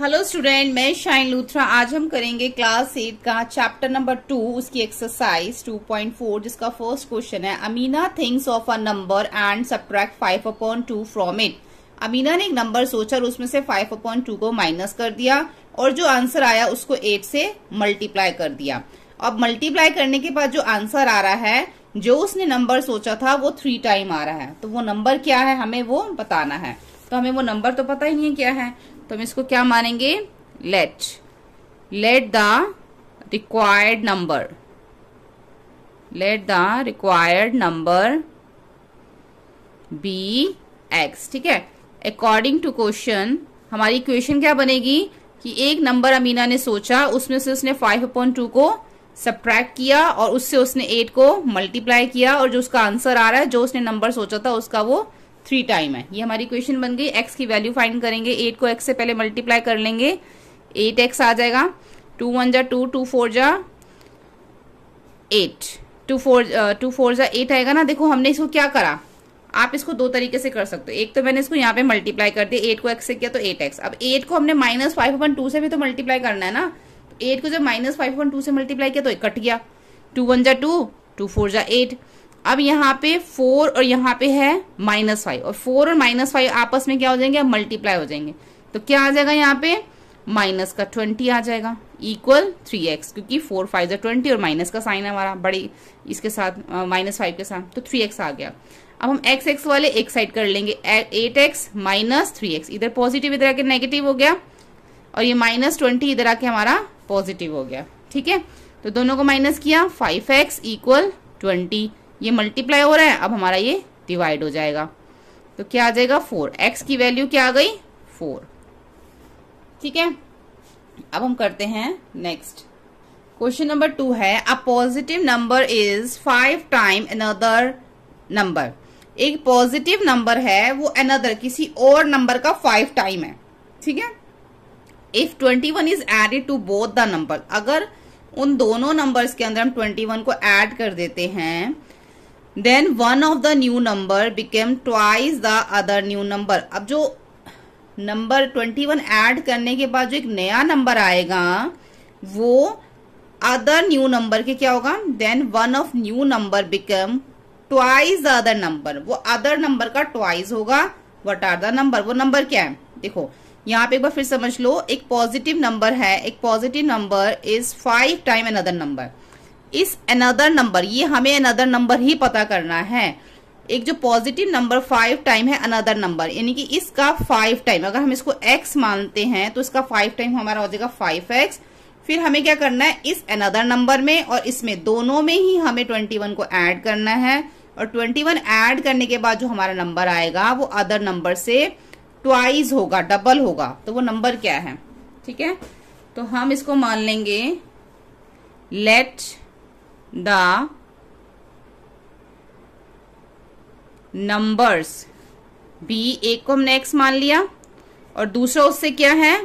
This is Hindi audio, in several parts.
हेलो स्टूडेंट मैं शाइन लूथरा आज हम करेंगे क्लास एट का चैप्टर नंबर टू उसकी एक्सरसाइज 2.4 जिसका फर्स्ट क्वेश्चन है Amina thinks of a number and subtract 5 upon two from it Amina ने एक नंबर सोचा और उसमें से 5 अपॉन टू को माइनस कर दिया और जो आंसर आया उसको एट से मल्टीप्लाई कर दिया अब मल्टीप्लाई करने के बाद जो आंसर आ रहा है जो उसने नंबर सोचा था वो थ्री टाइम आ रहा है तो वो नंबर क्या है हमें वो बताना है तो हमें वो नंबर तो पता ही नहीं है क्या है तो हम इसको क्या मानेंगे let let the required number let the required number be X ठीक है अकॉर्डिंग टू क्वेश्चन हमारी क्वेश्चन क्या बनेगी कि एक नंबर अमीना ने सोचा उसमें से उसने फाइव अपॉइंट टू को सब्ट्रैक्ट किया और उससे उसने एट को मल्टीप्लाई किया और जो उसका आंसर आ रहा है जो उसने नंबर सोचा था उसका वो थ्री टाइम है ये हमारी क्वेश्चन बन गई एक्स की वैल्यू फाइंड करेंगे एट को एक्स से पहले मल्टीप्लाई कर लेंगे एट एक्स आ जाएगा टू वन जा टू टू फोर जा eight two four two four जा एट आएगा ना देखो हमने इसको क्या करा आप इसको दो तरीके से कर सकते हो एक तो मैंने इसको यहाँ पे मल्टीप्लाई कर दिया एट को एक्स से किया तो एट एक्स अब एट को हमने माइनस फाइव अपन टू से भी तो मल्टीप्लाई करना है ना एट को जब माइनस फाइव अपन टू से मल्टीप्लाई किया तो एक कट गया टू वन जा टू टू फोर जा एट अब यहाँ पे फोर और यहाँ पे है माइनस फाइव और फोर और माइनस फाइव आपस में क्या हो जाएंगे मल्टीप्लाई हो जाएंगे तो क्या आ जाएगा यहाँ पे माइनस का ट्वेंटी आ जाएगा इक्वल थ्री एक्स क्योंकि फोर फाइव जो ट्वेंटी और माइनस का साइन है हमारा बड़ी इसके साथ माइनस फाइव के साथ तो थ्री एक्स आ गया अब हम एक्स एक्स वाले एक साइड कर लेंगे eight x minus three X इधर पॉजिटिव इधर आके नेगेटिव हो गया और ये माइनस ट्वेंटी इधर आके हमारा पॉजिटिव हो गया ठीक है तो दोनों को माइनस किया फाइव एक्स इक्वल ट्वेंटी ये मल्टीप्लाई हो रहा है अब हमारा ये डिवाइड हो जाएगा तो क्या आ जाएगा फोर एक्स की वैल्यू क्या आ गई फोर ठीक है अब हम करते हैं नेक्स्ट क्वेश्चन नंबर टू है a positive number is five time another number एक पॉजिटिव नंबर है वो अनदर किसी और नंबर का फाइव टाइम है ठीक है if twenty one is added to both the number अगर उन दोनों नंबर्स के अंदर हम ट्वेंटी वन को एड कर देते हैं then one of the new number became twice the other new number अब जो नंबर ट्वेंटी वन एड करने के बाद जो एक नया नंबर आएगा वो अदर न्यू नंबर के क्या होगा then one of new number become twice the other number वो अदर नंबर का ट्वाइस होगा वट आर द नंबर वो नंबर क्या है देखो यहाँ पे एक बार फिर समझ लो एक पॉजिटिव नंबर है एक positive number is five time an other number इस अनदर नंबर ये हमें अनदर नंबर ही पता करना है एक जो पॉजिटिव नंबर फाइव टाइम है अनदर नंबर यानी कि इसका फाइव टाइम अगर हम इसको एक्स मानते हैं तो इसका फाइव टाइम हमारा हो जाएगा फाइव एक्स फिर हमें क्या करना है इस अनदर नंबर में और इसमें दोनों में ही हमें ट्वेंटी वन को ऐड करना है और ट्वेंटी वन एड करने के बाद जो हमारा नंबर आएगा वो अदर नंबर से ट्वाइज होगा डबल होगा तो वो नंबर क्या है ठीक है तो हम इसको मान लेंगे लेट the numbers b एक को हमने x मान लिया और दूसरा उससे क्या है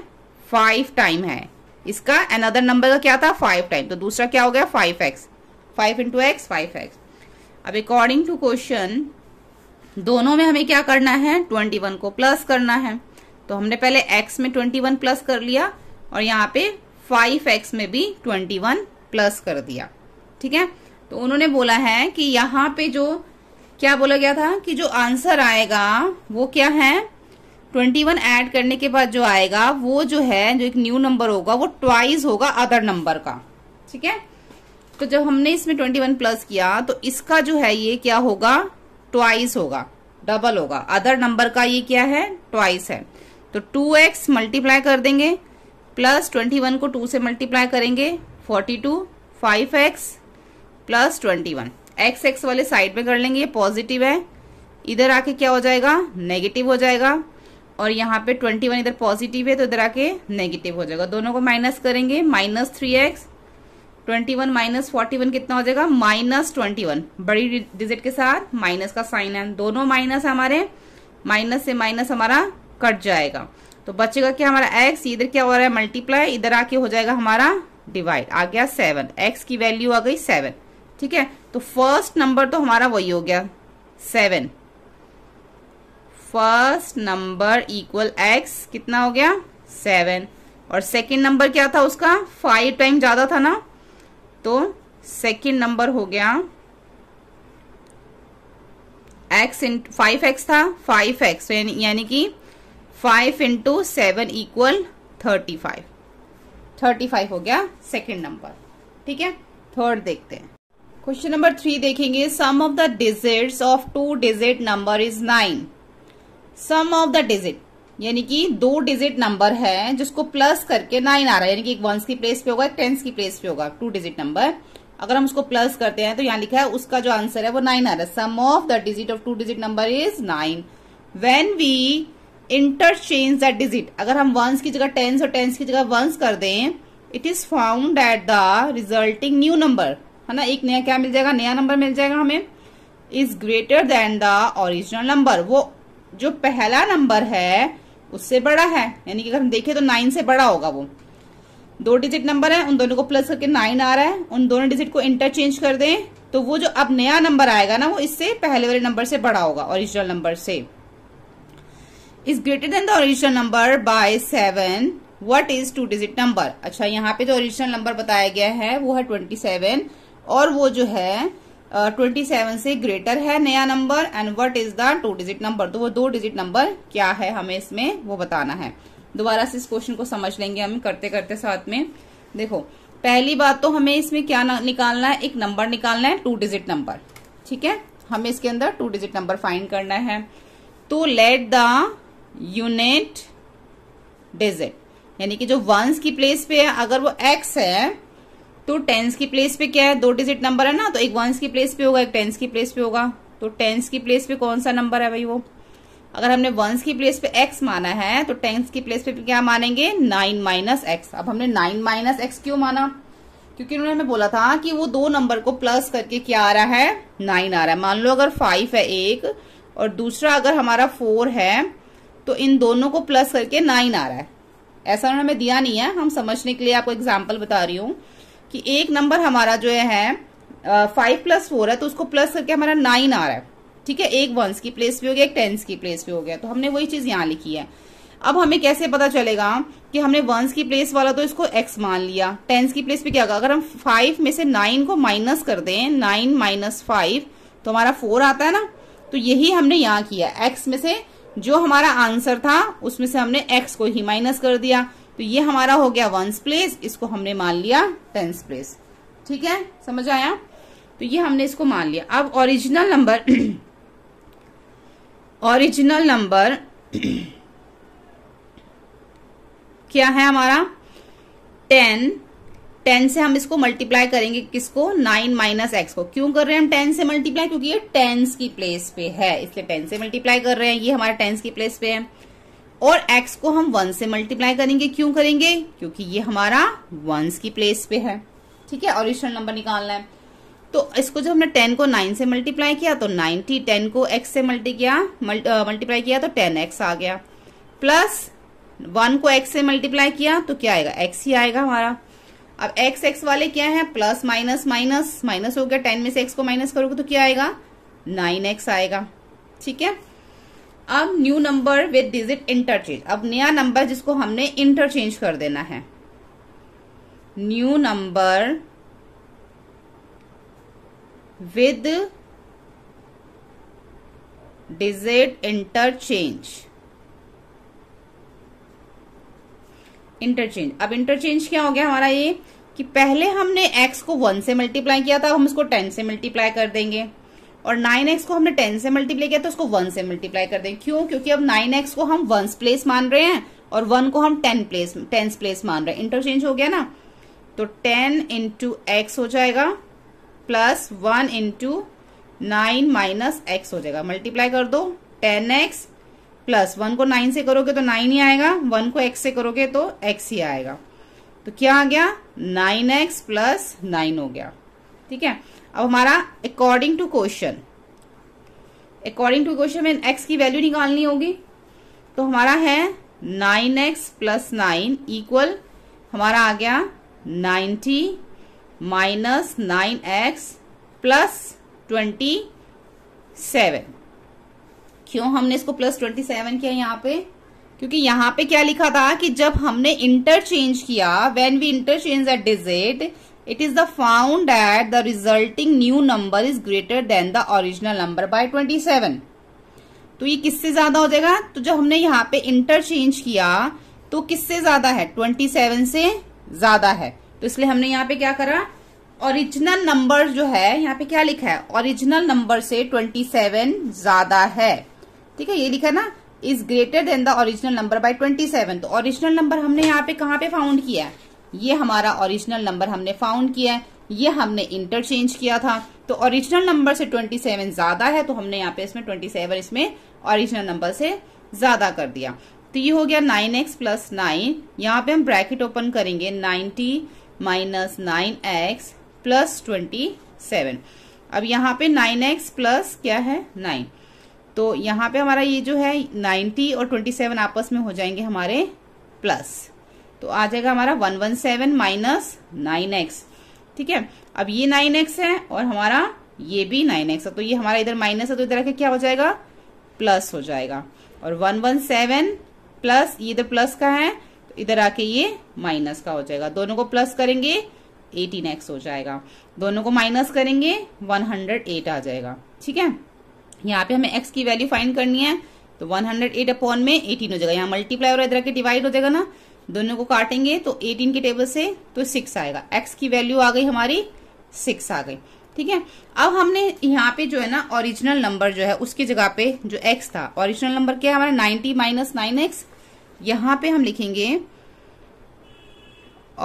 फाइव टाइम है इसका अनदर नंबर का क्या था फाइव टाइम तो दूसरा क्या हो गया five X five into x five X अब अकॉर्डिंग टू क्वेश्चन दोनों में हमें क्या करना है ट्वेंटी वन को प्लस करना है तो हमने पहले एक्स में ट्वेंटी वन प्लस कर लिया और यहाँ पे फाइव एक्स में भी ट्वेंटी वन प्लस कर दिया ठीक है तो उन्होंने बोला है कि यहाँ पे जो क्या बोला गया था कि जो आंसर आएगा वो क्या है ट्वेंटी वन ऐड करने के बाद जो आएगा वो जो है जो एक न्यू नंबर होगा वो ट्वाइस होगा अदर नंबर का ठीक है तो जब हमने इसमें ट्वेंटी वन प्लस किया तो इसका जो है ये क्या होगा ट्वाइस होगा डबल होगा अदर नंबर का ये क्या है ट्वाइस है तो टू एक्स मल्टीप्लाई कर देंगे प्लस ट्वेंटी वन को टू से मल्टीप्लाई करेंगे forty two five X plus twenty one X X वाले साइड में कर लेंगे ये पॉजिटिव है इधर आके क्या हो जाएगा नेगेटिव हो जाएगा और यहाँ पे ट्वेंटी वन इधर पॉजिटिव है तो इधर आके नेगेटिव हो जाएगा दोनों को माइनस करेंगे minus three X twenty one minus forty one कितना हो जाएगा माइनस ट्वेंटी वन बड़ी डिजिट के साथ माइनस का साइन है दोनों माइनस हमारे माइनस से माइनस हमारा कट जाएगा तो बचेगा क्या हमारा एक्स इधर क्या हो रहा है मल्टीप्लाई इधर आके हो जाएगा हमारा डिवाइड आ गया सेवन एक्स की वैल्यू आ गई सेवन ठीक है तो फर्स्ट नंबर तो हमारा वही हो गया seven first number equal x कितना हो गया सेवन और सेकंड नंबर क्या था उसका फाइव टाइम ज्यादा था ना तो सेकंड नंबर हो गया एक्स इन फाइव एक्स था फाइव तो एक्स यानी कि five into seven equal thirty five thirty five हो गया सेकेंड नंबर ठीक है थर्ड देखते हैं क्वेश्चन नंबर थ्री देखेंगे sum of the digits of two digit number is nine sum of the digit यानी कि दो डिजिट नंबर है जिसको प्लस करके नाइन आ रहा है यानी कि एक वंस की प्लेस पे होगा एक टेंस की प्लेस पे होगा टू डिजिट नंबर अगर हम उसको प्लस करते हैं तो यहाँ लिखा है उसका जो आंसर है वो नाइन आ रहा है sum of the digit of two digit number is nine when we interchange the digit अगर हम वंस की जगह टेंस और टेंस की जगह वंस कर दें it is found at the resulting new number है ना एक नया क्या मिल जाएगा नया नंबर मिल जाएगा हमें is greater than the original number वो जो पहला नंबर है उससे बड़ा है यानी कि अगर हम देखें तो नाइन से बड़ा होगा वो दो डिजिट नंबर है उन दोनों को प्लस करके नाइन आ रहा है उन दोनों डिजिट को इंटरचेंज कर दें तो वो जो अब नया नंबर आएगा ना वो इससे पहले वाले नंबर से बड़ा होगा ओरिजिनल नंबर से is greater than the original number by seven what is two digit number अच्छा यहाँ पे जो ओरिजिनल नंबर बताया गया है वो है ट्वेंटी सेवन और वो जो है ट्वेंटी uh, सेवन से ग्रेटर है नया number and what is the two digit number तो वो दो डिजिट नंबर क्या है हमें इसमें वो बताना है दोबारा से इस क्वेश्चन को समझ लेंगे हम करते करते साथ में देखो पहली बात तो हमें इसमें क्या निकालना है एक नंबर निकालना है टू डिजिट नंबर ठीक है हमें इसके अंदर टू डिजिट नंबर फाइंड करना है तो लेट द यूनिट डिजिट यानी कि जो वंस की प्लेस पे है अगर वो एक्स है तो टेंस की प्लेस पे क्या है दो डिजिट नंबर है ना तो एक वंस की प्लेस पे होगा एक टेंस की प्लेस पे होगा तो टेंस की प्लेस पे कौन सा नंबर है भाई वो अगर हमने वंस की प्लेस पे एक्स माना है तो टेंस की प्लेस पे क्या मानेंगे नाइन माइनस एक्स अब हमने नाइन माइनस एक्स क्यों माना क्योंकि उन्होंने हमें बोला था कि वो दो नंबर को प्लस करके क्या आ रहा है नाइन आ रहा है मान लो अगर फाइव है एक और दूसरा अगर हमारा फोर है तो इन दोनों को प्लस करके नाइन आ रहा है ऐसा उन्होंने हमें दिया नहीं है हम समझने के लिए आपको एग्जाम्पल बता रही हूँ कि एक नंबर हमारा जो है फाइव प्लस फोर है तो उसको प्लस करके हमारा नाइन आ रहा है ठीक है एक वंस की प्लेस भी हो गया एक टेंस की प्लेस भी हो गया तो हमने वही चीज यहाँ लिखी है अब हमें कैसे पता चलेगा कि हमने वंस की प्लेस वाला तो इसको एक्स मान लिया टेंस की प्लेस पे क्या होगा अगर हम फाइव में से नाइन को माइनस कर दें नाइन माइनस फाइव तो हमारा फोर आता है ना तो यही हमने यहाँ किया एक्स में से जो हमारा आंसर था उसमें से हमने एक्स को ही माइनस कर दिया तो ये हमारा हो गया वंस प्लेस इसको हमने मान लिया टेंस प्लेस ठीक है समझ आया तो ये हमने इसको मान लिया अब ओरिजिनल नंबर ओरिजिनल नंबर क्या है हमारा टेन टेन से हम इसको मल्टीप्लाई करेंगे किसको नाइन माइनस एक्स को क्यों कर रहे हैं हम टेन से मल्टीप्लाई क्योंकि ये टेंस की प्लेस पे है इसलिए टेन से मल्टीप्लाई कर रहे हैं ये हमारा टेंस की प्लेस पे है और x को हम वन से मल्टीप्लाई करेंगे क्यों करेंगे क्योंकि ये हमारा वंस की प्लेस पे है ठीक है ऑरिजिनल नंबर निकालना है तो इसको जब हमने टेन को नाइन से मल्टीप्लाई किया तो नाइनटी टेन को एक्स से मल्टी किया मल्टीप्लाई किया तो टेन एक्स आ गया प्लस वन को एक्स से मल्टीप्लाई किया तो क्या आएगा एक्स ही आएगा हमारा अब एक्स एक्स वाले क्या है प्लस माइनस माइनस माइनस हो गया टेन में से एक्स को माइनस करोगे तो क्या आएगा नाइन एक्स आएगा ठीक है अब new number with digit interchange अब नया नंबर जिसको हमने इंटरचेंज कर देना है new number with digit interchange interchange अब इंटरचेंज क्या हो गया हमारा ये कि पहले हमने x को वन से मल्टीप्लाई किया था हम इसको टेन से मल्टीप्लाई कर देंगे और 9x को हमने 10 से मल्टीप्लाई किया तो उसको 1 से मल्टीप्लाई कर दें क्यों क्योंकि अब 9x को हम वंस प्लेस मान रहे हैं और 1 को हम 10 प्लेस टेंस प्लेस मान रहे हैं इंटरचेंज हो गया ना तो 10 इंटू एक्स हो जाएगा plus 1 into nine minus x हो जाएगा मल्टीप्लाई कर दो 10x प्लस वन को नाइन से करोगे तो नाइन ही आएगा वन को एक्स से करोगे तो एक्स ही आएगा तो क्या आ गया नाइन एक्स प्लस नाइन हो गया ठीक है अब हमारा according to question according to question में एक्स की वैल्यू निकालनी होगी तो हमारा है nine x plus nine equal हमारा आ गया ninety minus nine x plus twenty seven क्यों हमने इसको प्लस ट्वेंटी सेवन किया यहाँ पे क्योंकि यहाँ पे क्या लिखा था कि जब हमने इंटरचेंज किया when we interchange a digit it is the found that the resulting new number is greater than the original number by 27 तो ये किससे ज्यादा हो जाएगा तो जब हमने यहाँ पे इंटरचेंज किया तो किससे ज्यादा है 27 से ज्यादा है तो इसलिए हमने यहाँ पे क्या करा ओरिजिनल नंबर जो है यहाँ पे क्या लिखा है ओरिजिनल नंबर से 27 ज्यादा है ठीक है ये लिखा ना is greater than the original number by 27 तो ओरिजिनल नंबर हमने यहाँ पे कहां पे फाउंड किया है ये हमारा ओरिजिनल नंबर हमने फाउंड किया है ये हमने इंटरचेंज किया था तो ओरिजिनल नंबर से 27 ज्यादा है तो हमने यहाँ पे इसमें 27 इसमें ओरिजिनल नंबर से ज्यादा कर दिया तो ये हो गया 9x एक्स प्लस नाइन यहाँ पे हम ब्रैकेट ओपन करेंगे 90 minus nine x plus twenty seven अब यहाँ पे 9x एक्स प्लस क्या है 9 तो यहाँ पे हमारा ये जो है 90 और 27 आपस में हो जाएंगे हमारे प्लस तो आ जाएगा हमारा one one seven minus nine x ठीक है अब ये नाइन एक्स है और हमारा ये भी नाइन एक्स है तो ये हमारा इधर माइनस है तो इधर आके क्या हो जाएगा प्लस हो जाएगा और वन वन सेवन प्लस ये इधर प्लस का है तो इधर आके ये माइनस का हो जाएगा दोनों को प्लस करेंगे एटीन एक्स हो जाएगा दोनों को माइनस करेंगे वन हंड्रेड एट आ जाएगा ठीक है यहाँ पे हमें एक्स की वैल्यू फाइंड करनी है तो वन हंड्रेड एट अपॉन में एटीन हो जाएगा यहाँ मल्टीप्लाई और इधर के डिवाइड हो जाएगा ना दोनों को काटेंगे तो एटीन के टेबल से तो सिक्स आएगा एक्स की वैल्यू आ गई हमारी सिक्स आ गई ठीक है अब हमने यहाँ पे जो है ना ओरिजिनल नंबर जो है उसकी जगह पे जो एक्स था ओरिजिनल नंबर क्या है हमारा 90 माइनस नाइन एक्स यहां पर हम लिखेंगे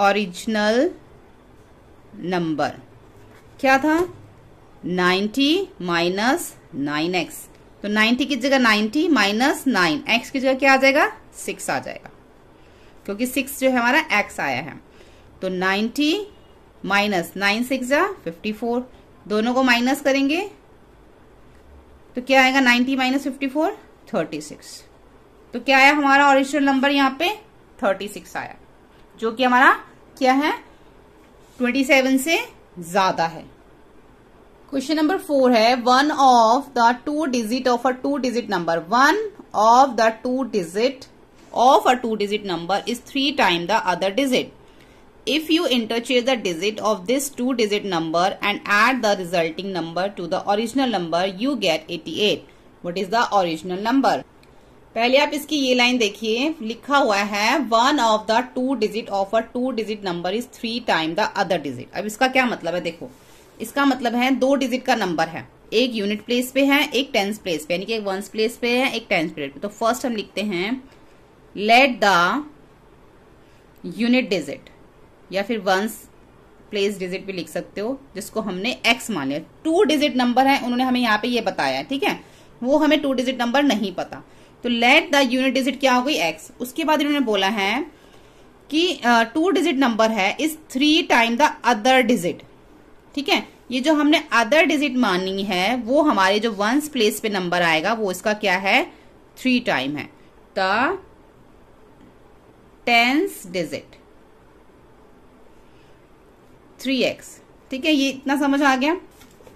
ओरिजिनल नंबर क्या था 90 माइनस नाइन एक्स तो 90 की जगह 90 माइनस नाइन एक्स की जगह क्या आ जाएगा सिक्स आ जाएगा क्योंकि सिक्स जो है हमारा एक्स आया है तो नाइन्टी माइनस नाइन सिक्स या फिफ्टी फोर दोनों को माइनस करेंगे तो क्या आएगा ninety minus fifty four thirty six तो क्या आया हमारा ओरिजिनल नंबर यहाँ पे थर्टी सिक्स आया जो कि हमारा क्या है ट्वेंटी सेवन से ज्यादा है क्वेश्चन नंबर फोर है one of the two digit of a two digit number one of the two digit of a two digit number is three time the other digit. If you interchange the digit of this two digit number and add the resulting number to the original number, you get 88. What is the original number? पहले आप इसकी ये लाइन देखिए लिखा हुआ है one of the two digit of a two digit number is three time the other digit अब इसका क्या मतलब है देखो इसका मतलब है दो डिजिट का नंबर है एक यूनिट प्लेस पे है एक टेंस प्लेस पे यानी कि एक वंस प्लेस पे है एक टेंस प्लेस पे तो फर्स्ट हम लिखते हैं लेट द यूनिट डिजिट या फिर वंस प्लेस डिजिट भी लिख सकते हो जिसको हमने एक्स मान लिया टू डिजिट नंबर है उन्होंने हमें यहाँ पे ये बताया ठीक है वो हमें टू डिजिट नंबर नहीं पता तो लेट द यूनिट डिजिट क्या हो गई एक्स उसके बाद इन्होंने बोला है कि टू डिजिट नंबर है is three time the other digit ठीक है ये जो हमने अदर डिजिट मानी है वो हमारे जो वंस प्लेस पे नंबर आएगा वो इसका क्या है थ्री टाइम है the tens digit three x ठीक है ये इतना समझ आ गया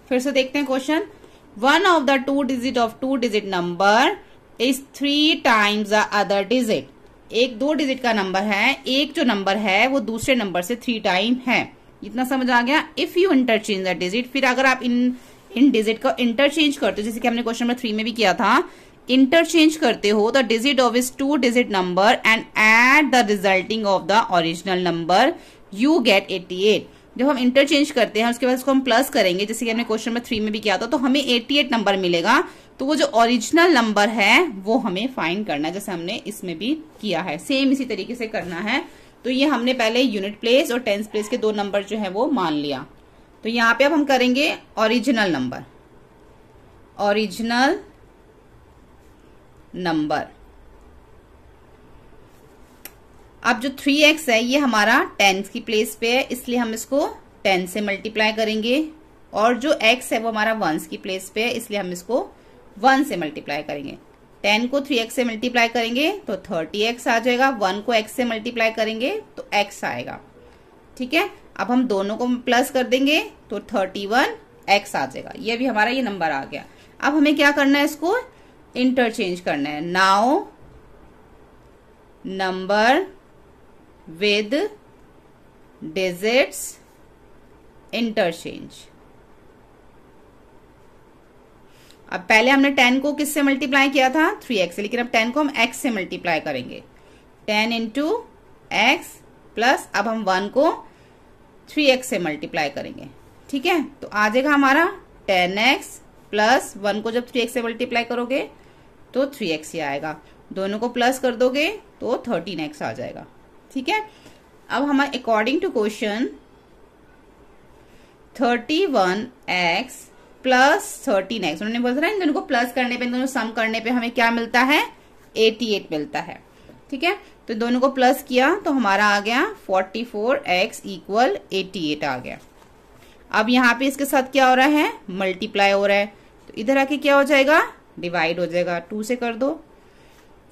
फिर से देखते हैं question one of the two digit of two digit number is three times a other digit एक दो डिजिट का नंबर है एक जो नंबर है वो दूसरे नंबर से थ्री टाइम है इतना समझ आ गया if you interchange the digit फिर अगर आप इन इन डिजिट को इंटरचेंज करते हो जैसे कि हमने क्वेश्चन नंबर थ्री में भी किया था करते हो the digit of of two digit number and at the resulting of the the number you get eighty 88 जब हम इंटरचेंज करते हैं उसके बाद उसको हम प्लस करेंगे जैसे कि हमने क्वेश्चन नंबर थ्री में भी किया था तो हमें 88 नंबर मिलेगा तो वो जो ओरिजिनल नंबर है वो हमें फाइंड करना जैसे हमने इसमें भी किया है सेम इसी तरीके से करना है तो ये हमने पहले यूनिट प्लेस और टेंस प्लेस के दो नंबर जो है वो मान लिया तो यहाँ पे अब हम करेंगे ओरिजिनल नंबर ओरिजिनल नंबर अब जो थ्री एक्स है ये हमारा टेन की प्लेस पे है इसलिए हम इसको टेन से मल्टीप्लाई करेंगे और जो एक्स है वो हमारा वंस की प्लेस पे है इसलिए हम इसको वन से मल्टीप्लाई करेंगे टेन को थ्री एक्स से मल्टीप्लाई करेंगे तो थर्टी एक्स आ जाएगा वन को एक्स से मल्टीप्लाई करेंगे तो एक्स आएगा ठीक है अब हम दोनों को प्लस कर देंगे तो थर्टी वन एक्स आ जाएगा ये भी हमारा ये नंबर आ गया अब हमें क्या करना है इसको इंटरचेंज करना है now number with digits interchange अब पहले हमने टेन को किससे मल्टीप्लाई किया था थ्री एक्स लेकिन अब टेन को हम एक्स से मल्टीप्लाई करेंगे टेन इंटू एक्स प्लस अब हम वन को थ्री एक्स से मल्टीप्लाई करेंगे ठीक है तो आ जाएगा हमारा टेन एक्स प्लस वन को जब थ्री एक्स से मल्टीप्लाई करोगे तो थ्री एक्स ही आएगा दोनों को प्लस कर दोगे तो थर्टीन एक्स आ जाएगा ठीक है अब हमारे according to question thirty one x plus thirteen x उन्होंने बोल रहा है दोनों को प्लस करने पे दोनों सम करने पे हमें क्या मिलता है एटी एट मिलता है ठीक है तो दोनों को प्लस किया तो हमारा आ गया forty four x equal eighty eight आ गया अब यहाँ पे इसके साथ क्या हो रहा है मल्टीप्लाई हो रहा है तो इधर आके क्या हो जाएगा डिवाइड हो जाएगा टू से कर दो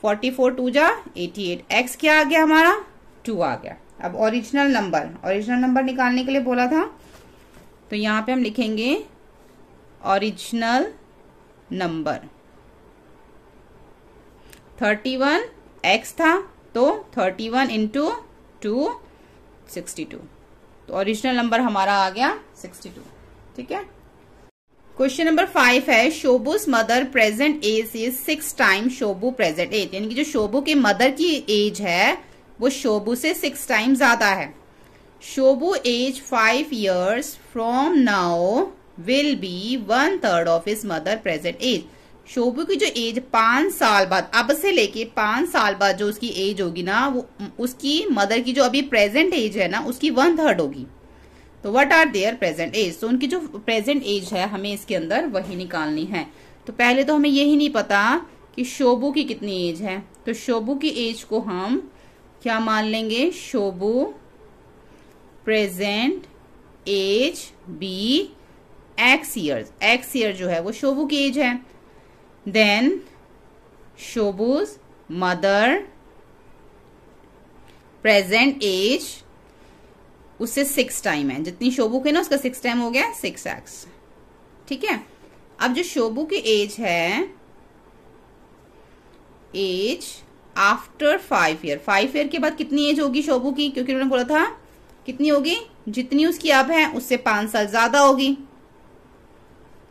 फोर्टी फोर टू जा एटी एट एक्स क्या आ गया हमारा टू आ गया अब ओरिजिनल नंबर ओरिजिनल नंबर निकालने के लिए बोला था तो यहां पे हम लिखेंगे original number thirty one x था तो thirty one into two sixty two तो ओरिजिनल नंबर हमारा आ गया सिक्सटी टू ठीक है क्वेश्चन नंबर फाइव है Shobo's mother present age is six time Shobo present age यानी कि जो शोबू के मदर की एज है वो शोबू से सिक्स टाइम ज्यादा है Shobo age five years from now will be one third of is mother present age Shobo की जो एज पांच साल बाद अब से लेके पांच साल बाद जो उसकी एज होगी ना वो उसकी मदर की जो अभी प्रेजेंट एज है ना उसकी वन थर्ड होगी तो what are their present age तो उनकी जो प्रेजेंट एज है हमें इसके अंदर वही निकालनी है तो पहले तो हमें यही नहीं पता कि शोबू की कितनी एज है तो शोबू की एज को हम क्या मान लेंगे Shobo present age be x years x year जो है वो शोबू की एज है then Shobo's mother present age उससे सिक्स टाइम है जितनी शोबू के ना उसका सिक्स टाइम हो गया सिक्स एक्स ठीक है अब जो शोबू की एज है age after five year five year के बाद कितनी एज होगी शोबू की क्योंकि उन्होंने बोला था कितनी होगी जितनी उसकी अब है उससे पांच साल ज्यादा होगी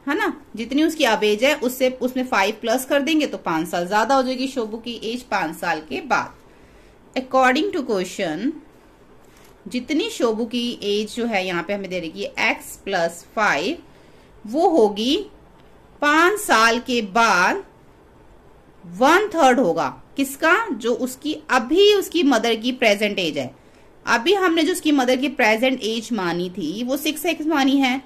है ना जितनी उसकी अब एज है उससे उसमें फाइव प्लस कर देंगे तो पांच साल ज्यादा हो जाएगी शोबू की एज पांच साल के बाद अकॉर्डिंग टू क्वेश्चन जितनी शोबू की एज जो है यहाँ पे हमें दे रही है एक्स प्लस फाइव वो होगी पांच साल के बाद वन थर्ड होगा किसका जो उसकी अभी उसकी मदर की प्रेजेंट एज है अभी हमने जो उसकी मदर की प्रेजेंट एज मानी थी वो सिक्स एक्स मानी है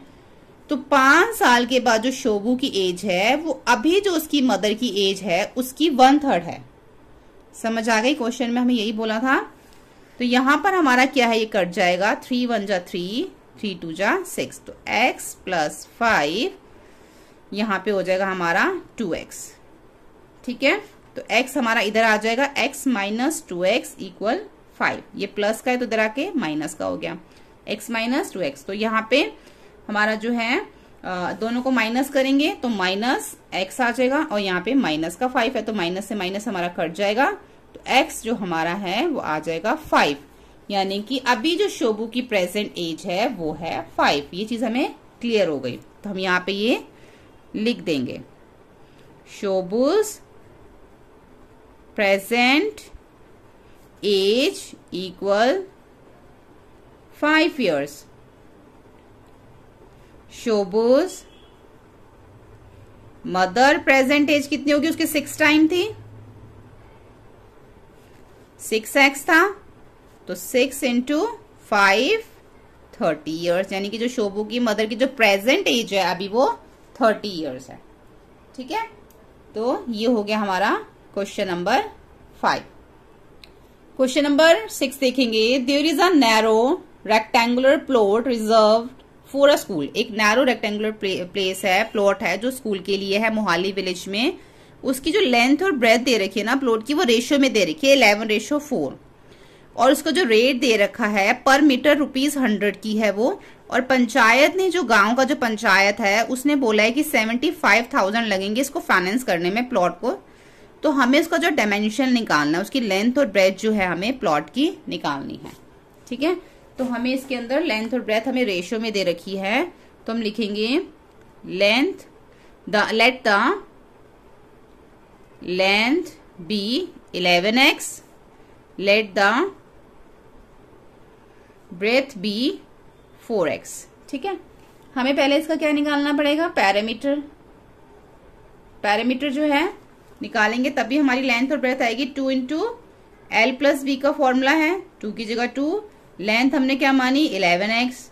तो पांच साल के बाद जो शोबू की एज है वो अभी जो उसकी मदर की एज है उसकी वन थर्ड है समझ आ गई क्वेश्चन में हमें यही बोला था तो यहां पर हमारा क्या है ये कट जाएगा थ्री वन जा थ्री थ्री टू जा सिक्स तो एक्स प्लस फाइव यहाँ पे हो जाएगा हमारा टू एक्स ठीक है तो एक्स हमारा इधर आ जाएगा x minus two x equal five ये प्लस का है तो इधर आके माइनस का हो गया एक्स माइनस टू एक्स तो यहाँ पे हमारा जो है दोनों को माइनस करेंगे तो माइनस एक्स आ जाएगा और यहाँ पे माइनस का फाइव है तो माइनस से माइनस हमारा कट जाएगा एक्स जो हमारा है वो आ जाएगा फाइव यानी कि अभी जो शोबू की प्रेजेंट एज है वो है फाइव ये चीज हमें क्लियर हो गई तो हम यहाँ पे ये लिख देंगे Shobo's present age equal five years Shobo's mother present age कितनी होगी उसके सिक्स टाइम थी सिक्स एक्स था तो six into five thirty years यानी कि जो शोभू की मदर की जो प्रेजेंट एज है अभी वो थर्टी ईयर्स है ठीक है तो ये हो गया हमारा question number five question number six देखेंगे there is a narrow rectangular plot reserve for a school एक नैरो रेक्टेंगुलर प्लेस है प्लॉट है जो स्कूल के लिए है मोहाली विलेज में उसकी जो लेंथ और ब्रेथ दे रखी है ना प्लॉट की वो रेशियो में दे रखी है इलेवन रेशियो फोर और उसका जो रेट दे रखा है पर मीटर रुपीज हंड्रेड की है वो और पंचायत ने जो गांव का जो पंचायत है उसने बोला है कि सेवेंटी फाइव थाउजेंड लगेंगे इसको फाइनेंस करने में प्लॉट को तो हमें उसका जो डायमेंशन निकालना है उसकी लेंथ और ब्रेथ जो है हमें प्लॉट की निकालनी है ठीक है तो हमें इसके अंदर लेंथ और ब्रेथ हमें रेशियो में दे रखी है तो हम लिखेंगे length the let the length be 11x let the breadth be 4x ठीक है हमें पहले इसका क्या निकालना पड़ेगा पैरामीटर पैरामीटर जो है निकालेंगे तभी हमारी लेंथ और ब्रेथ आएगी two into L plus B का फॉर्मूला है टू की जगह टू लेंथ हमने क्या मानी इलेवन एक्स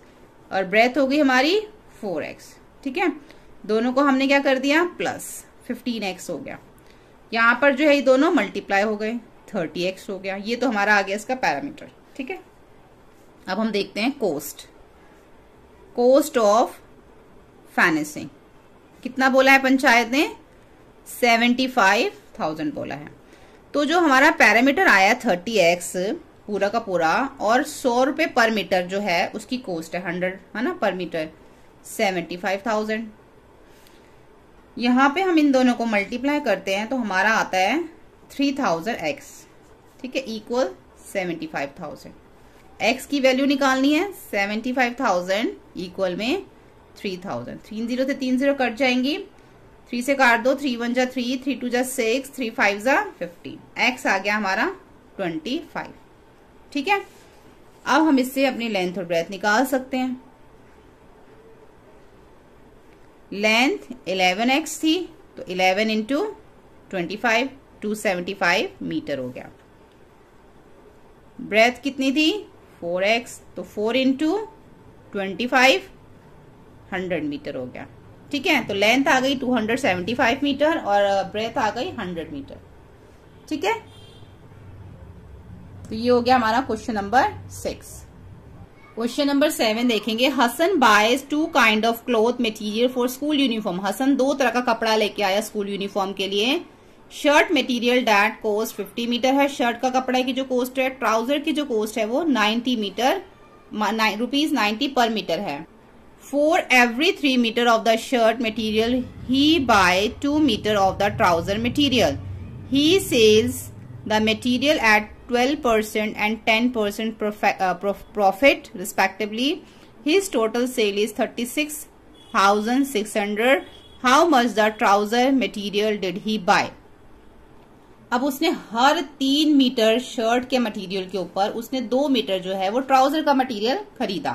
और ब्रेथ हो गई हमारी फोर एक्स ठीक है दोनों को हमने क्या कर दिया प्लस फिफ्टीन एक्स हो गया यहाँ पर जो है ये दोनों मल्टीप्लाई हो गए थर्टी एक्स हो गया ये तो हमारा आ गया इसका पैरामीटर ठीक है अब हम देखते हैं कोस्ट कोस्ट ऑफ फैनेसिंग कितना बोला है पंचायत ने सेवेंटी फाइव थाउजेंड बोला है तो जो हमारा पैरामीटर आया थर्टी एक्स पूरा का पूरा और सौ रुपए पर मीटर जो है उसकी कोस्ट है हंड्रेड है ना पर मीटर सेवेंटी फाइव थाउजेंड यहाँ पे हम इन दोनों को मल्टीप्लाई करते हैं तो हमारा आता है थ्री थाउजेंड एक्स ठीक है equal seventy five thousand x की वैल्यू निकालनी है सेवेंटी फाइव थाउजेंड इक्वल में थ्री थाउजेंड थ्री जीरो से तीन जीरो कट जाएंगी थ्री से काट दो थ्री वन जा थ्री थ्री टू जा सिक्स थ्री फाइव जा फिफ्टीन एक्स आ गया हमारा ट्वेंटी फाइव ठीक है अब हम इससे अपनी लेंथ और ब्रेथ निकाल सकते हैं लेंथ 11x थी तो 11 into twenty five two seventy five meter हो गया ब्रेथ कितनी थी 4x तो 4 into twenty five hundred meter हो गया ठीक है तो लेंथ आ गई 275 मीटर और ब्रेथ आ गई 100 मीटर ठीक है तो ये हो गया हमारा question number six question number seven देखेंगे Hasan buys two kind of cloth material for school uniform Hasan दो तरह का कपड़ा लेके आया स्कूल यूनिफॉर्म के लिए shirt material that cost 50 meter है शर्ट का कपड़ा की जो कोस्ट है ट्राउजर की जो कोस्ट है वो 90 meter rupees ninety per meter है for every three meter of the shirt material he buy two meter of the trouser material he sells the material at 12% and 10% profi uh, prof profit respectively. His total sale is 36,600. How much the trouser material did he buy? अब उसने हर तीन मीटर शर्ट के मटेरियल के ऊपर उसने दो मीटर जो है वो ट्राउजर का मटेरियल खरीदा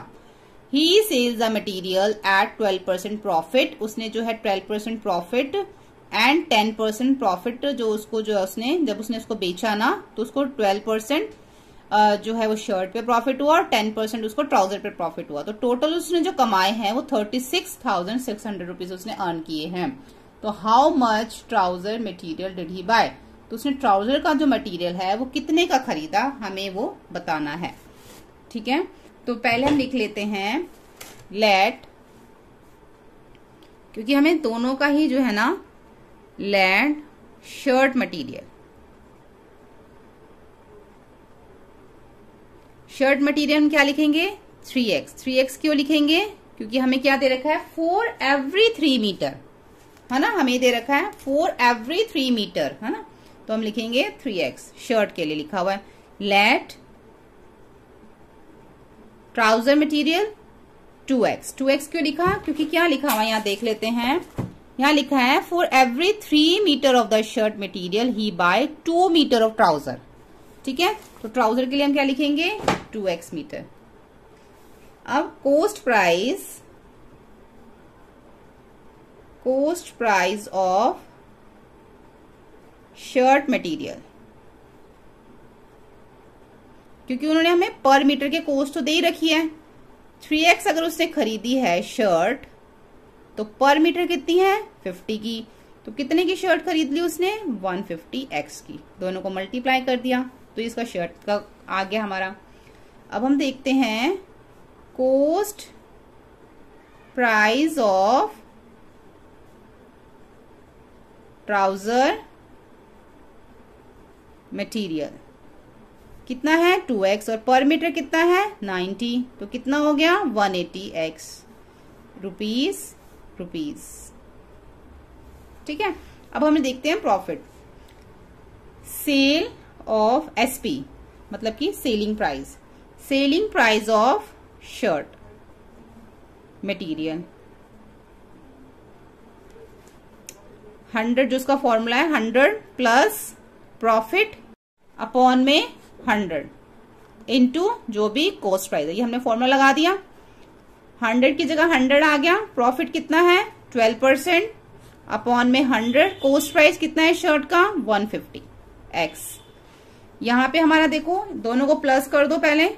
he sells the material at 12 percent profit उसने जो है 12 percent profit and ten percent profit जो उसको जो उसने जब उसने उसको बेचा ना तो उसको ट्वेल्व परसेंट जो है वो शर्ट पे प्रॉफिट हुआ और टेन परसेंट उसको ट्राउजर पे प्रॉफिट हुआ तो टोटल उसने जो कमाए हैं वो thirty six thousand six hundred rupees उसने अर्न किए हैं तो how much trouser material did he buy तो उसने ट्राउजर का जो मटेरियल है वो कितने का खरीदा हमें वो बताना है ठीक है तो पहले हम लिख लेते हैं लेट क्योंकि हमें दोनों का ही जो है ना लैंड शर्ट material शर्ट मटेरियल हम क्या लिखेंगे 3x 3x क्यों लिखेंगे क्योंकि हमें क्या दे रखा है फोर एवरी थ्री मीटर है ना हमें दे रखा है फोर एवरी थ्री मीटर है ना तो हम लिखेंगे 3x शर्ट के लिए लिखा हुआ है late trouser material 2x 2x क्यों लिखा क्योंकि क्या लिखा हुआ यहां देख लेते हैं यहाँ लिखा है for every three meter of the shirt material he buy two meter of trouser ठीक है तो ट्राउजर के लिए हम क्या लिखेंगे टू एक्स मीटर अब cost price cost price of shirt material क्योंकि उन्होंने हमें पर मीटर के कोस्ट तो दे ही रखी है थ्री एक्स अगर उसने खरीदी है शर्ट तो पर मीटर कितनी है फिफ्टी की तो कितने की शर्ट खरीद ली उसने वन फिफ्टी एक्स की दोनों को मल्टीप्लाई कर दिया तो इसका शर्ट का आ गया हमारा अब हम देखते हैं cost price of trouser material कितना है 2x और पर मीटर कितना है 90 तो कितना हो गया 180x eighty x rupees rupees ठीक है अब हमें देखते हैं प्रॉफिट सेल ऑफ एसपी मतलब कि selling price selling price of shirt material hundred जो उसका फॉर्मूला है हंड्रेड प्लस प्रॉफिट अपॉन में हंड्रेड इनटू जो भी कॉस्ट प्राइस है ये हमने फॉर्मूला लगा दिया हंड्रेड की जगह हंड्रेड आ गया प्रॉफिट कितना है ट्वेल्व परसेंट अपॉन में हंड्रेड कोस्ट प्राइस कितना है शर्ट का वन फिफ्टी एक्स यहाँ पे हमारा देखो दोनों को प्लस कर दो पहले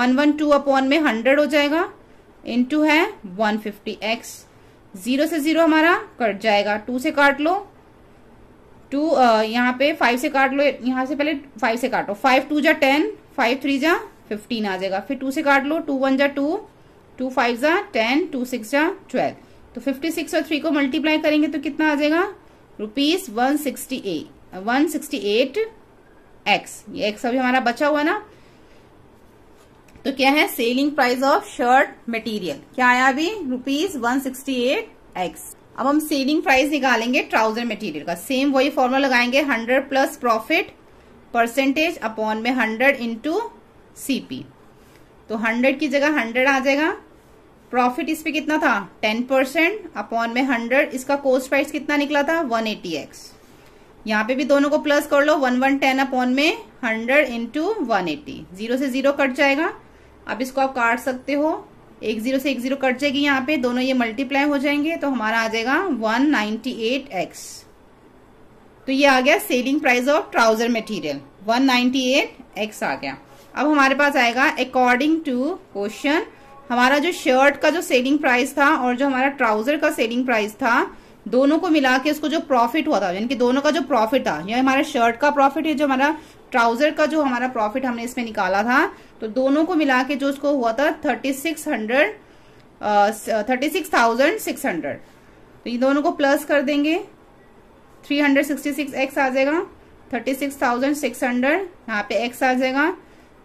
वन वन टू अपॉन में हंड्रेड हो जाएगा इनटू है वन फिफ्टी एक्स जीरो से जीरो हमारा कट जाएगा टू से काट लो टू uh, यहाँ पे फाइव से काट लो यहां से पहले फाइव से काटो फाइव टू जा टेन फाइव थ्री जा फिफ्टीन आ जाएगा फिर टू से काट लो टू वन जा टू टू फाइव जा टेन टू सिक्स जा ट्वेल्व तो फिफ्टी सिक्स और थ्री को मल्टीप्लाई करेंगे तो कितना आ जाएगा rupees one sixty eight one sixty eight x ये एक्स अभी हमारा बचा हुआ ना तो क्या है selling price of shirt material क्या आया अभी rupees one sixty eight x अब हम सेलिंग प्राइस निकालेंगे ट्राउजर मटेरियल का सेम वही फॉर्मूला लगाएंगे hundred plus profit percentage upon में हंड्रेड इंटू सीपी तो हंड्रेड की जगह हंड्रेड आ जाएगा प्रॉफिट इस पे कितना था टेन परसेंट अपॉन में हंड्रेड इसका कोस्ट प्राइस कितना निकला था वन एटी एक्स यहाँ पे भी दोनों को प्लस कर लो वन वन टेन अपॉन में hundred into one eighty zero से जीरो कट जाएगा अब इसको आप काट सकते हो एक जीरो से एक जीरो कट जाएगी यहाँ पे दोनों ये मल्टीप्लाई हो जाएंगे तो हमारा आ जाएगा वन नाइन्टी एट एक्स तो ये आ गया selling price of trouser material one ninety eight x आ गया अब हमारे पास आएगा अकॉर्डिंग टू क्वेश्चन हमारा जो शर्ट का जो सेलिंग प्राइस था और जो हमारा ट्राउजर का सेलिंग प्राइस था दोनों को मिला के उसको जो प्रॉफिट हुआ था यानी कि दोनों का जो प्रॉफिट था या हमारा शर्ट का प्रॉफिट है जो हमारा ट्राउजर का जो हमारा प्रॉफिट हमने इसमें निकाला था तो दोनों को मिला के जो उसको हुआ था thirty six hundred thirty six thousand six hundred तो ये दोनों को प्लस कर देंगे three hundred sixty six x आ जाएगा thirty six thousand six hundred यहाँ पे एक्स आ जाएगा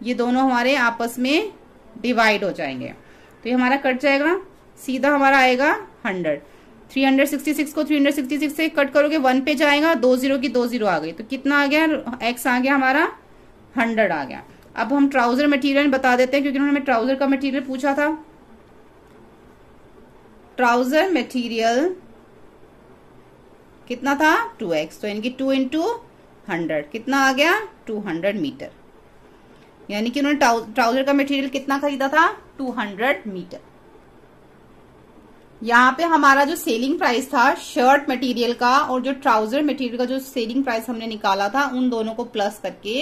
ये दोनों हमारे आपस में डिवाइड हो जाएंगे तो ये हमारा कट जाएगा सीधा हमारा आएगा hundred three hundred sixty six को थ्री हंड्रेड सिक्सटी सिक्स से कट करोगे वन पे जाएगा दो जीरो की दो जीरो आ गई तो कितना आ गया एक्स आ गया हमारा हंड्रेड आ गया अब हम ट्राउजर मटेरियल बता देते हैं क्योंकि उन्होंने ट्राउजर का मटेरियल पूछा था ट्राउजर मटेरियल कितना था टू एक्स तो इनकी टू इंटू हंड्रेड कितना आ गया टू हंड्रेड मीटर यानी कि उन्होंने ट्राउजर का मटेरियल कितना खरीदा था 200 मीटर यहाँ पे हमारा जो सेलिंग प्राइस था शर्ट मटेरियल का और जो ट्राउजर मटेरियल का जो सेलिंग प्राइस हमने निकाला था उन दोनों को प्लस करके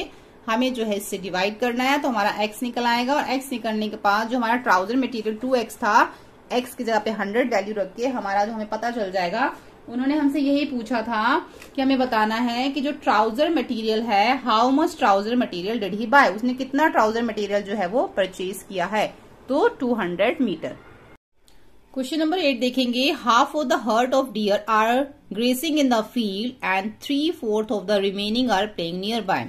हमें जो है इससे डिवाइड करना है तो हमारा एक्स निकल आएगा और x निकलने के बाद जो हमारा ट्राउजर मटेरियल टू एक्स था एक्स की जगह पे हंड्रेड वैल्यू रख के हमारा जो हमें पता चल जाएगा उन्होंने हमसे यही पूछा था कि हमें बताना है कि जो ट्राउजर मटेरियल है how much trouser material did he buy उसने कितना ट्राउजर मटेरियल जो है वो परचेज किया है तो 200 मीटर क्वेश्चन नंबर एट देखेंगे half of the herd of deer are grazing in the field and three fourth of the remaining are playing nearby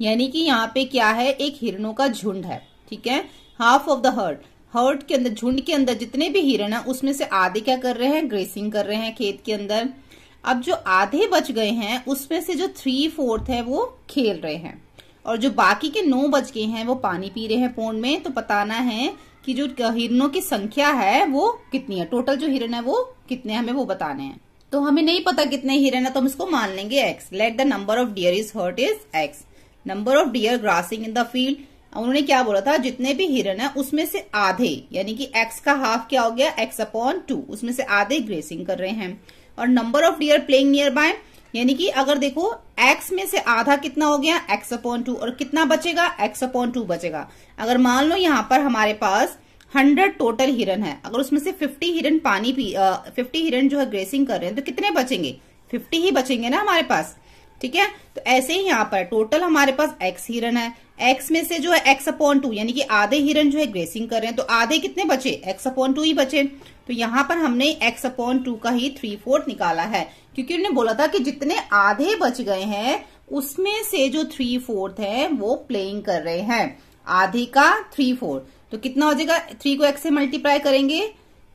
यानी कि यहाँ पे क्या है एक हिरणों का झुंड है ठीक है half of the herd herd के अंदर झुंड के अंदर जितने भी हिरण है उसमें से आधे क्या कर रहे हैं ग्रेसिंग कर रहे हैं खेत के अंदर अब जो आधे बच गए हैं उसमें से जो थ्री फोर्थ है वो खेल रहे हैं और जो बाकी के नौ बच गए हैं वो पानी पी रहे हैं पोन में तो बताना है कि जो हिरणों की संख्या है वो कितनी है टोटल जो हिरण है वो कितने हमें वो बताने हैं तो हमें नहीं पता कितने हिरण है तो हम इसको मान लेंगे x let the number of deer is herd is x number of deer grazing in the field उन्होंने क्या बोला था जितने भी हिरण है उसमें से आधे यानी कि एक्स का हाफ क्या हो गया एक्स अपॉन टू उसमें से आधे ग्रेसिंग कर रहे हैं और number of deer playing nearby यानी कि अगर देखो x में से आधा कितना हो गया x अपॉन टू और कितना बचेगा x अपॉन टू बचेगा अगर मान लो यहाँ पर हमारे पास हंड्रेड टोटल हिरन है अगर उसमें से फिफ्टी हिरन पानी पी फिफ्टी हिरन जो है ग्रेसिंग कर रहे हैं तो कितने बचेंगे फिफ्टी ही बचेंगे ना हमारे पास ठीक है तो ऐसे ही यहाँ पर टोटल हमारे पास एक्स हिरन है एक्स में से जो है एक्स अपॉन टू यानी कि आधे हिरन जो है ग्रेसिंग कर रहे हैं तो आधे कितने बचे एक्स अपॉन टू ही बचे तो यहाँ पर हमने एक्स अपॉन टू का ही थ्री फोर्थ निकाला है क्योंकि उन्होंने बोला था कि जितने आधे बच गए हैं उसमें से जो थ्री फोर्थ है वो प्लेइंग कर रहे हैं आधे का थ्री फोर्थ तो कितना हो जाएगा थ्री को एक्स से मल्टीप्लाई करेंगे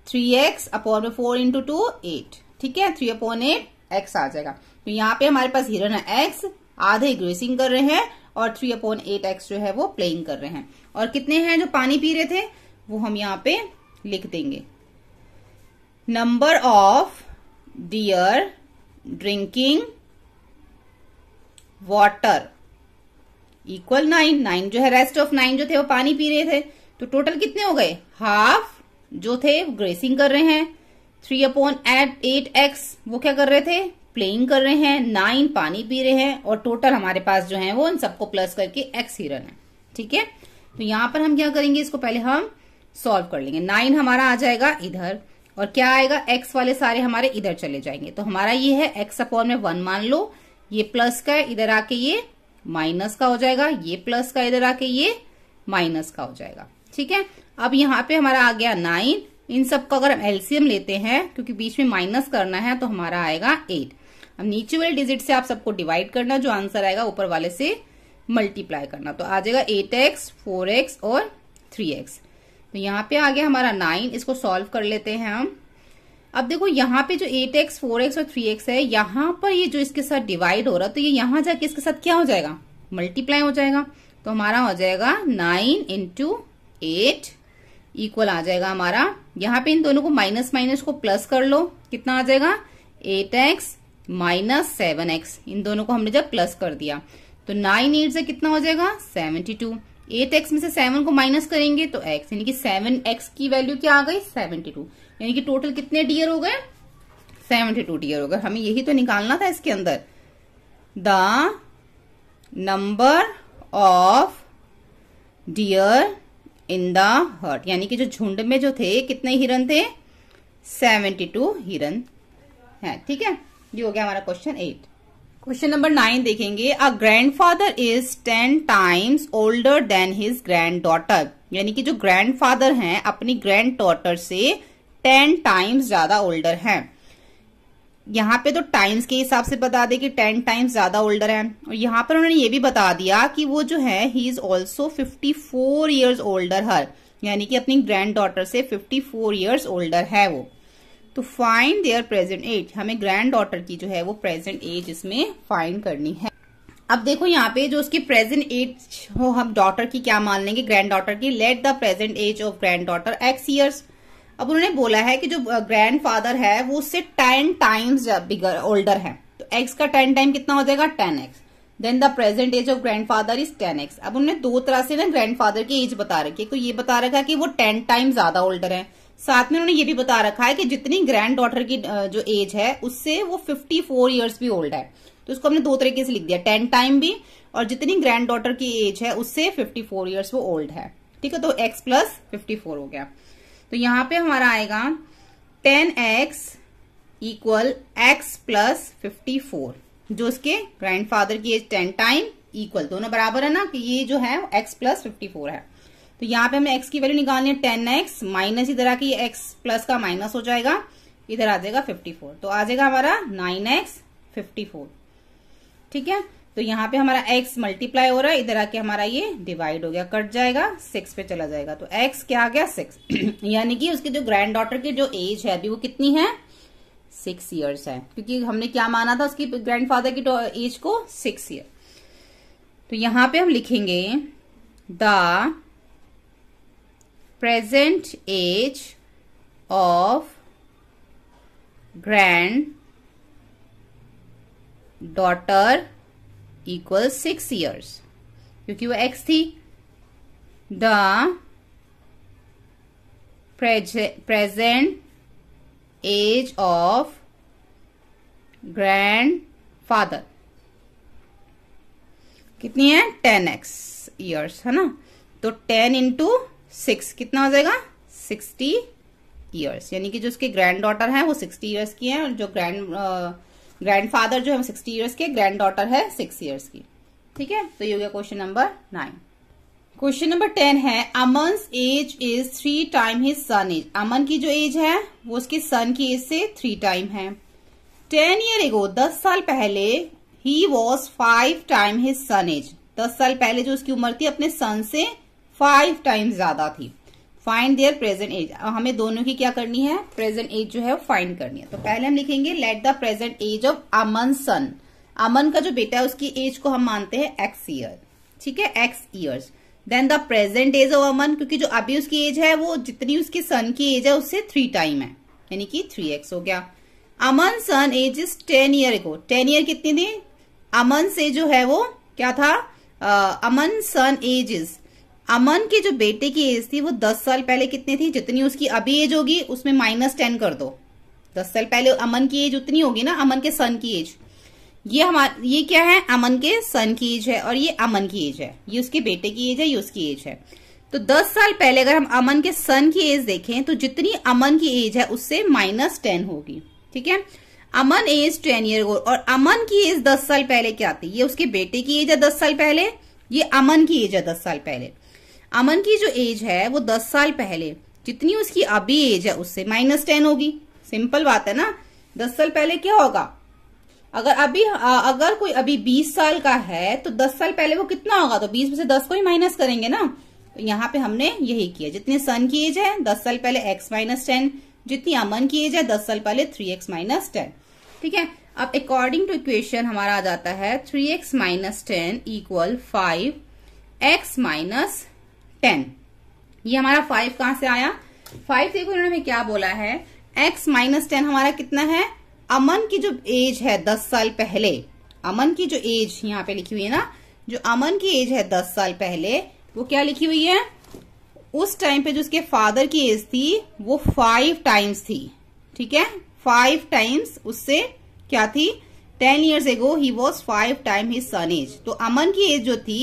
थ्री एक्स अपॉन में फोर इंटू टू एट ठीक है थ्री अपॉन एट एक्स आ जाएगा तो यहाँ पे हमारे पास हिरन है एक्स आधे ग्रेसिंग कर रहे हैं और थ्री अपॉन एट एक्स जो है वो प्लेइंग कर रहे हैं और कितने हैं जो पानी पी रहे थे वो हम यहाँ पे लिख देंगे number of deer drinking water equal nine nine जो है रेस्ट ऑफ नाइन जो थे वो पानी पी रहे थे तो टोटल कितने हो गए हाफ जो थे ग्रेसिंग कर रहे हैं three upon eight eight x वो क्या कर रहे थे प्लेइंग कर रहे हैं नाइन पानी पी रहे हैं और टोटल हमारे पास जो है वो इन सबको प्लस करके एक्स ही रन है ठीक है तो यहां पर हम क्या करेंगे इसको पहले हम सॉल्व कर लेंगे नाइन हमारा आ जाएगा इधर और क्या आएगा एक्स वाले सारे हमारे इधर चले जाएंगे तो हमारा ये है एक्स अपॉन में वन मान लो ये प्लस का है इधर आके ये माइनस का हो जाएगा ये प्लस का इधर आके ये माइनस का हो जाएगा ठीक है अब यहाँ पे हमारा आ गया नाइन इन सब का अगर हम एल्सियम लेते हैं क्योंकि बीच में माइनस करना है तो हमारा आएगा एट अब नीचे वाले डिजिट से आप सबको डिवाइड करना जो आंसर आएगा ऊपर वाले से मल्टीप्लाई करना तो आ जाएगा एट एक्स फोर एक्स और थ्री एक्स तो यहाँ पे आ गया हमारा नाइन इसको सॉल्व कर लेते हैं हम अब देखो यहाँ पे जो एट एक्स फोर एक्स और थ्री एक्स है यहाँ पर ये जो इसके साथ डिवाइड हो रहा है तो ये यहाँ जाके इसके साथ क्या हो जाएगा मल्टीप्लाई हो जाएगा तो हमारा हो जाएगा नाइन इंटू एट इक्वल आ जाएगा हमारा यहाँ पे इन दोनों को माइनस माइनस को प्लस कर लो कितना आ जाएगा eight x minus seven x इन दोनों को हमने जब प्लस कर दिया तो नाइन एट से कितना हो जाएगा सेवेंटी टू एट एक्स में से सेवन को माइनस करेंगे तो एक्स यानी कि सेवन एक्स की वैल्यू क्या आ गई सेवेंटी टू यानी कि टोटल कितने डियर हो गए सेवेंटी टू डियर हो गए हमें यही तो निकालना था इसके अंदर the number of deer in the herd यानी कि जो झुंड में जो थे कितने हिरन थे सेवेंटी टू हिरन है ठीक है ये हो गया हमारा question eight question number nine देखेंगे a grandfather is ten times older than his granddaughter यानी कि जो ग्रैंडफादर हैं अपनी ग्रैंड डॉटर से टेन टाइम्स ज्यादा ओल्डर हैं यहाँ पे तो टाइम्स के हिसाब से बता दे कि टेन टाइम्स ज्यादा ओल्डर है और यहाँ पर उन्होंने ये भी बता दिया कि वो जो है he is also fifty four years older her यानी कि अपनी ग्रैंड डॉटर से फिफ्टी फोर ईयर्स ओल्डर है वो तो फाइंड देयर प्रेजेंट एज हमें ग्रैंड डॉटर की जो है वो प्रेजेंट एज इसमें फाइंड करनी है अब देखो यहाँ पे जो उसकी प्रेजेंट एज हो हम डॉटर की क्या मान लेंगे ग्रैंड डॉटर की let the present age of granddaughter x years अब उन्होंने बोला है कि जो ग्रैंड फादर है वो उससे टेन टाइम्स बिगर ओल्डर है तो एक्स का टेन टाइम कितना हो जाएगा ten x then the present age of grandfather is ten x अब उन्होंने दो तरह से ना ग्रैंड फादर की एज बता रखी है तो ये बता रखा कि वो टेन टाइम ज्यादा ओल्डर है साथ में उन्होंने ये भी बता रखा है कि जितनी ग्रैंड डॉटर की जो एज है उससे वो फिफ्टी फोर ईयर्स भी ओल्ड है तो इसको हमने दो तरीके से लिख दिया टेन टाइम भी और जितनी ग्रैंड डॉटर की एज है उससे फिफ्टी फोर ईयर्स वो ओल्ड है ठीक है तो एक्स प्लस फिफ्टी फोर हो गया तो यहाँ पे हमारा आएगा ten x equal x plus fifty four जो उसके फादर की एज टेन टाइम इक्वल दोनों बराबर है ना कि ये जो है एक्स प्लस फिफ्टी फोर है तो यहाँ पे हमें एक्स की वैल्यू निकालनी है टेन एक्स माइनस इधर आके x एक्स प्लस का माइनस हो जाएगा इधर आ जाएगा फिफ्टी फोर तो आ जाएगा हमारा नाइन एक्स फिफ्टी फोर ठीक है तो यहाँ पे हमारा x मल्टीप्लाई हो रहा है इधर आके हमारा ये डिवाइड हो गया कट जाएगा सिक्स पे चला जाएगा तो x क्या आ गया सिक्स यानी कि उसकी जो ग्रैंड डॉटर की जो एज है अभी वो कितनी है सिक्स ईयर्स है क्योंकि हमने क्या माना था उसकी फादर की एज तो को सिक्स ईयर तो यहाँ पे हम लिखेंगे the present age of grand daughter equal six years क्योंकि वो एक्स थी the present age of grandfather कितनी है टेन एक्स ईयर्स है ना तो टेन इंटू सिक्स कितना हो जाएगा सिक्सटी ईयर्स यानी कि जो उसके ग्रैंड डॉटर है वो सिक्सटी ईयर्स की है और जो ग्रैंड ग्रैंड फादर जो है सिक्सटी ईयर्स के ग्रैंड डॉटर है सिक्स ईयर्स की ठीक है तो ये हो गया question number nine question number ten है Aman age is three time his son age Aman की जो एज है वो उसके सन की एज से थ्री टाइम है टेन ईयर एगो दस साल पहले he was five time his son age दस साल पहले जो उसकी उम्र थी अपने सन से फाइव टाइम ज्यादा थी फाइंड देयर प्रेजेंट एज हमें दोनों की क्या करनी है प्रेजेंट एज जो है फाइंड करनी है तो पहले हम लिखेंगे let the present age of Aman son Aman का जो बेटा है उसकी एज को हम मानते हैं एक्स ईयर ठीक है x years then the present age of Aman क्योंकि जो अभी उसकी एज है वो जितनी उसके सन की एज है उससे थ्री टाइम है यानी कि थ्री एक्स हो गया Aman son age is ten year को टेन ईयर कितनी थी अमन से जो है वो क्या था अमन सन एज इज अमन के जो बेटे की एज थी वो दस साल पहले कितनी थी जितनी उसकी अभी एज होगी उसमें माइनस टेन कर दो दस साल पहले अमन की एज उतनी होगी ना अमन के सन की एज ये हमारे ये क्या है अमन के सन की एज है और ये अमन की एज है ये उसके बेटे की एज है ये उसकी एज है तो 10 साल पहले अगर हम अमन के सन की एज देखें तो जितनी अमन की एज है उससे माइनस टेन होगी ठीक है Aman age ten year old और अमन की एज दस साल पहले क्या थी ये उसके बेटे की एज है दस साल पहले ये अमन की एज है दस साल पहले अमन की जो एज है वो दस साल पहले जितनी उसकी अभी एज है उससे माइनस टेन होगी सिंपल बात है ना दस साल पहले क्या होगा अगर अभी अगर कोई अभी बीस साल का है तो दस साल पहले वो कितना होगा तो बीस में से दस को ही माइनस करेंगे ना तो यहाँ पे हमने यही किया जितनी सन की एज है दस साल पहले एक्स माइनस टेन जितनी अमन की एज है दस साल पहले थ्री एक्स माइनस टेन ठीक है अब अकॉर्डिंग टू इक्वेशन हमारा आ जाता है three x minus ten equal five x minus ten ये हमारा फाइव कहां से आया फाइव देखो इन्होंने हमें क्या बोला है एक्स माइनस टेन हमारा कितना है अमन की जो एज है दस साल पहले अमन की जो एज यहाँ पे लिखी हुई है ना जो अमन की एज है दस साल पहले वो क्या लिखी हुई है उस टाइम पे जो उसके फादर की एज थी वो फाइव टाइम्स थी ठीक है फाइव टाइम्स उससे क्या थी ten years ago he was five time his son age तो अमन की एज जो थी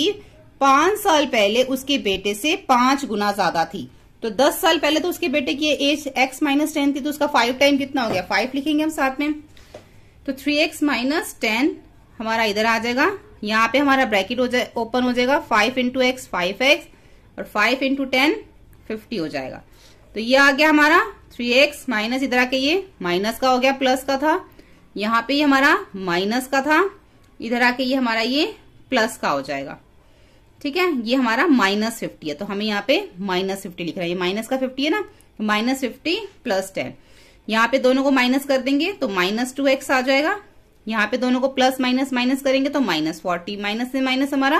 पांच साल पहले उसके बेटे से पांच गुना ज्यादा थी तो दस साल पहले तो उसके बेटे की एज एक्स माइनस टेन थी तो उसका फाइव टाइम कितना हो गया फाइव लिखेंगे हम साथ में तो थ्री एक्स माइनस टेन हमारा इधर आ जाएगा यहाँ पे हमारा ब्रैकेट हो जाए ओपन हो जाएगा five into x five x और फाइव इंटू टेन फिफ्टी हो जाएगा तो ये आ गया हमारा थ्री एक्स माइनस इधर आके ये माइनस का हो गया प्लस का था यहाँ पे ये हमारा माइनस का था इधर आके ये हमारा ये प्लस का हो जाएगा ठीक है ये हमारा माइनस फिफ्टी है तो हमें यहाँ पे माइनस फिफ्टी लिख रहा है ये माइनस का फिफ्टी है ना माइनस फिफ्टी प्लस टेन यहाँ पे दोनों को माइनस कर देंगे तो माइनस टू एक्स आ जाएगा यहाँ पे दोनों को प्लस माइनस माइनस करेंगे तो माइनस फोर्टी माइनस से माइनस हमारा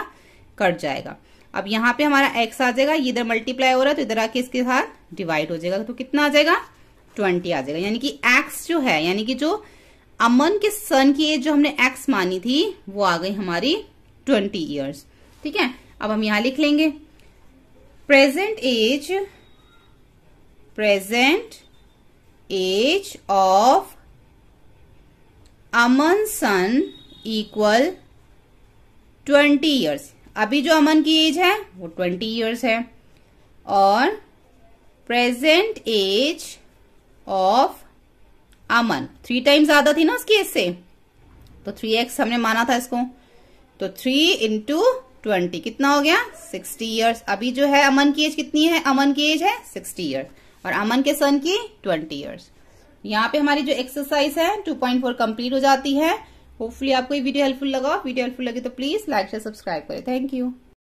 कट जाएगा अब यहाँ पे हमारा एक्स आ जाएगा इधर मल्टीप्लाई हो रहा है तो इधर आके इसके साथ डिवाइड हो जाएगा तो कितना आ जाएगा ट्वेंटी आ जाएगा यानी कि एक्स जो है यानी कि जो अमन के सन की एज जो हमने एक्स मानी थी वो आ गई हमारी ट्वेंटी ईयर्स ठीक है अब हम यहां लिख लेंगे present age present age of Aman son equal twenty years अभी जो अमन की एज है वो ट्वेंटी ईयर्स है और present age of Aman three times ज्यादा थी ना उसकी एज से तो थ्री एक्स हमने माना था इसको तो थ्री इंटू ट्वेंटी कितना हो गया सिक्सटी ईयर्स अभी जो है अमन की एज कितनी है अमन की एज है सिक्सटी ईयर्स और अमन के सन की ट्वेंटी ईयर्स यहाँ पे हमारी जो एक्सरसाइज है टू पॉइंट फोर कंप्लीट हो जाती है होपफुली आपको ये वीडियो हेल्पफुल लगा वीडियो हेल्पफुल लगे तो प्लीज लाइक शेयर सब्सक्राइब करें थैंक यू